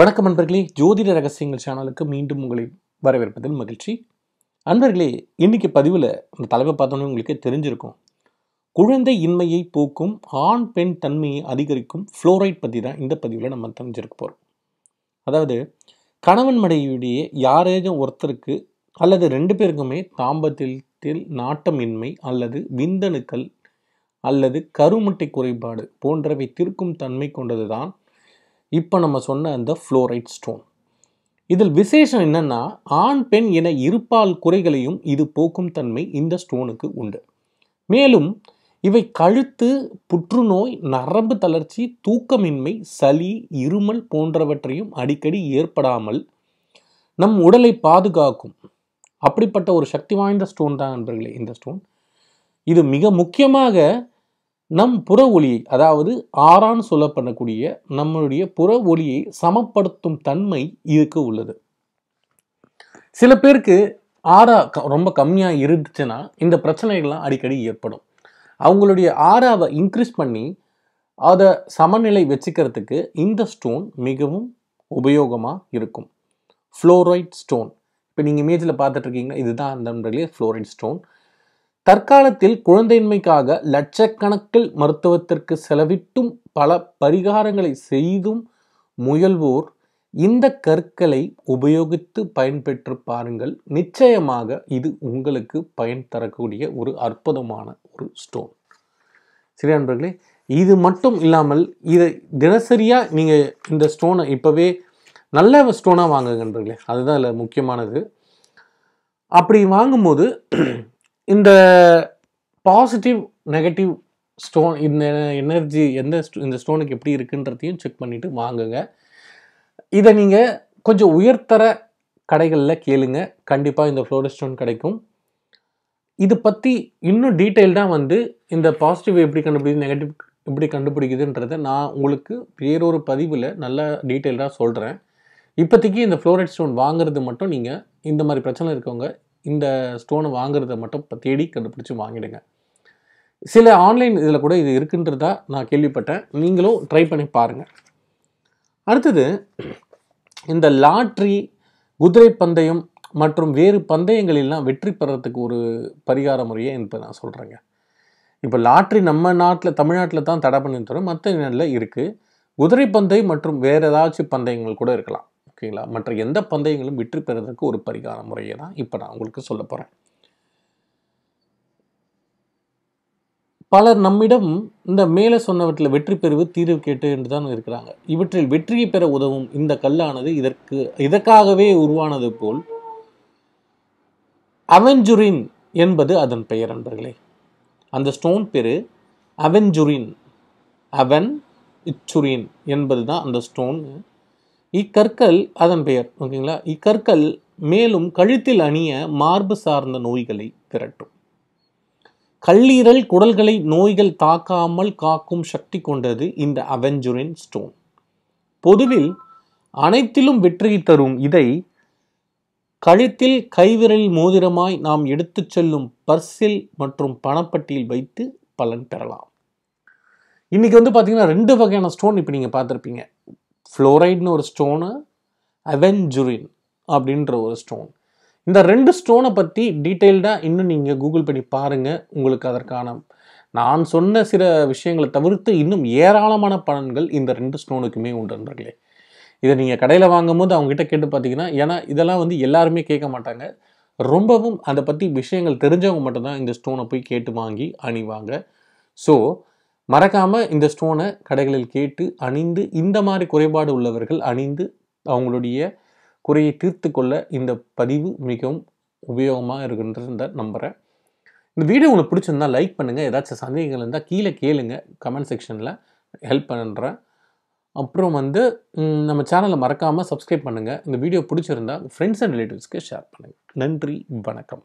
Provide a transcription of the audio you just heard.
வணக்கம் நண்பர்களே ஜோதிட ரகசியங்கள் சேனலுக்கு மீண்டும் உங்களை வரவேற்பதில் மகிழ்ச்சி அன்பர்களே இன்னைக்கு பதிவில் இந்த தலைப்பை பார்த்தோன்னே உங்களுக்கு தெரிஞ்சிருக்கும் குழந்தை இன்மையை போக்கும் ஆண் பெண் தன்மையை அதிகரிக்கும் ஃப்ளோரைட் பற்றி தான் இந்த பதிவில் நம்ம தெரிஞ்சிருக்க போகிறோம் அதாவது கணவன் மனைவியுடைய யாரேஜும் ஒருத்தருக்கு அல்லது ரெண்டு பேருக்குமே தாம்பத்தில் நாட்டமின்மை அல்லது விந்தணுக்கள் அல்லது கருமுட்டை குறைபாடு போன்றவை திருக்கும் தன்மை கொண்டது தான் இப்போ நம்ம சொன்ன அந்த ஃப்ளோரைட் ஸ்டோன் இதில் விசேஷம் என்னென்னா ஆண் பெண் என இருப்பால் குறைகளையும் இது போக்கும் தன்மை இந்த ஸ்டோனுக்கு உண்டு மேலும் இவை கழுத்து புற்றுநோய் நரம்பு தளர்ச்சி தூக்கமின்மை சளி இருமல் போன்றவற்றையும் அடிக்கடி ஏற்படாமல் நம் உடலை பாதுகாக்கும் அப்படிப்பட்ட ஒரு சக்தி வாய்ந்த ஸ்டோன் தான் நண்பர்களே இந்த ஸ்டோன் இது மிக முக்கியமாக நம் புற ஒளியை அதாவது ஆறான் சொல்ல பண்ணக்கூடிய நம்மளுடைய புற ஒளியை சமப்படுத்தும் தன்மை இதுக்கு உள்ளது சில பேருக்கு ஆறா ரொம்ப கம்மியாக இருந்துச்சுன்னா இந்த பிரச்சனைகள்லாம் அடிக்கடி ஏற்படும் அவங்களுடைய ஆறாவை இன்க்ரீஸ் பண்ணி அதை சமநிலை வச்சுக்கிறதுக்கு இந்த ஸ்டோன் மிகவும் உபயோகமாக இருக்கும் ஃப்ளோரைட் ஸ்டோன் இப்போ நீங்கள் இமேஜில் பார்த்துட்ருக்கீங்க இதுதான் அந்த ஃப்ளோரைட் ஸ்டோன் தற்காலத்தில் குழந்தையின்மைக்காக லட்சக்கணக்கில் மருத்துவத்திற்கு செலவிட்டும் பல பரிகாரங்களை செய்தும் முயல்வோர் இந்த கற்களை உபயோகித்து பயன்பெற்று பாருங்கள் நிச்சயமாக இது உங்களுக்கு பயன் தரக்கூடிய ஒரு அற்புதமான ஒரு ஸ்டோன் சரி நண்பர்களே இது மட்டும் இல்லாமல் இதை தினசரியாக நீங்கள் இந்த ஸ்டோனை இப்போவே நல்ல ஸ்டோனாக வாங்குங்க நண்பர்களே அதுதான் இல்லை முக்கியமானது அப்படி வாங்கும்போது இந்த பாசிட்டிவ் நெகட்டிவ் ஸ்டோன் இந்த எனர்ஜி எந்த இந்த ஸ்டோனுக்கு எப்படி இருக்குன்றதையும் செக் பண்ணிவிட்டு வாங்குங்க இதை நீங்கள் கொஞ்சம் உயர்த்தர கடைகளில் கேளுங்க கண்டிப்பாக இந்த ஃப்ளோர ஸ்டோன் கிடைக்கும் இது பற்றி இன்னும் டீட்டெயில்டாக வந்து இந்த பாசிட்டிவ் எப்படி கண்டுபிடிக்குது நெகட்டிவ் எப்படி கண்டுபிடிக்குதுன்றதை நான் உங்களுக்கு வேறொரு பதிவில் நல்லா டீட்டெயில்டாக சொல்கிறேன் இப்போதைக்கு இந்த ஃப்ளோரைட் ஸ்டோன் வாங்குறது மட்டும் நீங்கள் இந்த மாதிரி பிரச்சனை இருக்கவங்க இந்த ஸ்டோனை வாங்குறத மட்டும் தேடி கண்டுபிடிச்சி வாங்கிடுங்க சில ஆன்லைன் இதில் கூட இது இருக்குன்றதா நான் கேள்விப்பட்டேன் நீங்களும் ட்ரை பண்ணி பாருங்கள் அடுத்தது இந்த லாட்ரி குதிரை பந்தயம் மற்றும் வேறு பந்தயங்களெல்லாம் வெற்றி பெறத்துக்கு ஒரு பரிகார முறையை இப்போ நான் சொல்கிறேங்க இப்போ லாட்ரி நம்ம நாட்டில் தமிழ்நாட்டில் தான் தடை பண்ணி தரும் மற்ற நிலையில் இருக்குது குதிரை பந்தயம் மற்றும் வேறு ஏதாச்சும் பந்தயங்கள் கூட இருக்கலாம் ஓகேங்களா மற்ற எந்த பந்தயங்களும் வெற்றி பெறுவதற்கு ஒரு பரிகார முறையை தான் இப்போ நான் உங்களுக்கு சொல்ல போகிறேன் பலர் நம்மிடம் இந்த மேலே சொன்னவற்றில் வெற்றி பெறுவது தீர்வு கேட்டு என்று தான் இருக்கிறாங்க இவற்றில் வெற்றியை பெற உதவும் இந்த கல்லானது இதற்கு இதற்காகவே உருவானது போல் அவெஞ்சுரின் என்பது அதன் பெயர் நண்பர்களே அந்த ஸ்டோன் பேர் அவெஞ்சுரின் அவன் இச்சுரின் என்பது தான் அந்த ஸ்டோன் இக்கற்கள் அதன் பெயர் ஓகேங்களா இக்கற்கள் மேலும் கழுத்தில் அணிய மார்பு சார்ந்த நோய்களை திரட்டும் கல்லீரல் குடல்களை நோய்கள் தாக்காமல் காக்கும் சக்தி கொண்டது இந்த அவெஞ்சுரின் ஸ்டோன் பொதுவில் அனைத்திலும் வெற்றியை தரும் இதை கழுத்தில் கைவிரல் மோதிரமாய் நாம் எடுத்துச் செல்லும் பர்சில் மற்றும் பணப்பட்டியில் வைத்து பலன் பெறலாம் இன்றைக்கி வந்து பார்த்திங்கன்னா ரெண்டு வகையான ஸ்டோன் இப்போ நீங்கள் பார்த்துருப்பீங்க ஃப்ளோரைட்னு ஒரு ஸ்டோனு அவென்ஜுரின் அப்படின்ற ஒரு ஸ்டோன் இந்த ரெண்டு ஸ்டோனை பற்றி டீட்டெயில்டாக இன்னும் நீங்கள் கூகுள் பண்ணி பாருங்கள் உங்களுக்கு அதற்கான நான் சொன்ன சில விஷயங்களை தவிர்த்து இன்னும் ஏராளமான பலன்கள் இந்த ரெண்டு ஸ்டோனுக்குமே உண்டு நண்பர்களே இதை நீங்கள் கடையில் வாங்கும் போது அவங்ககிட்ட கேட்டு பார்த்தீங்கன்னா ஏன்னா இதெல்லாம் வந்து எல்லாருமே கேட்க மாட்டாங்க ரொம்பவும் அதை பற்றி விஷயங்கள் தெரிஞ்சவங்க மட்டும்தான் இந்த ஸ்டோனை போய் கேட்டு வாங்கி அணிவாங்க ஸோ மறக்காமல் இந்த ஸ்டோனை கடைகளில் கேட்டு அணிந்து இந்த மாதிரி குறைபாடு உள்ளவர்கள் அணிந்து அவங்களுடைய குறையை தீர்த்து கொள்ள இந்த பதிவு மிகவும் உபயோகமாக இருக்குன்றத நம்புகிறேன் இந்த வீடியோ உங்களுக்கு பிடிச்சிருந்தா லைக் பண்ணுங்கள் ஏதாச்சும் சந்தேகங்கள் இருந்தால் கீழே கேளுங்க கமெண்ட் செக்ஷனில் ஹெல்ப் பண்ணுறேன் அப்புறம் வந்து நம்ம சேனலை மறக்காமல் சப்ஸ்கிரைப் பண்ணுங்கள் இந்த வீடியோ பிடிச்சிருந்தா ஃப்ரெண்ட்ஸ் அண்ட் ரிலேட்டிவ்ஸ்க்கு ஷேர் பண்ணுங்கள் நன்றி வணக்கம்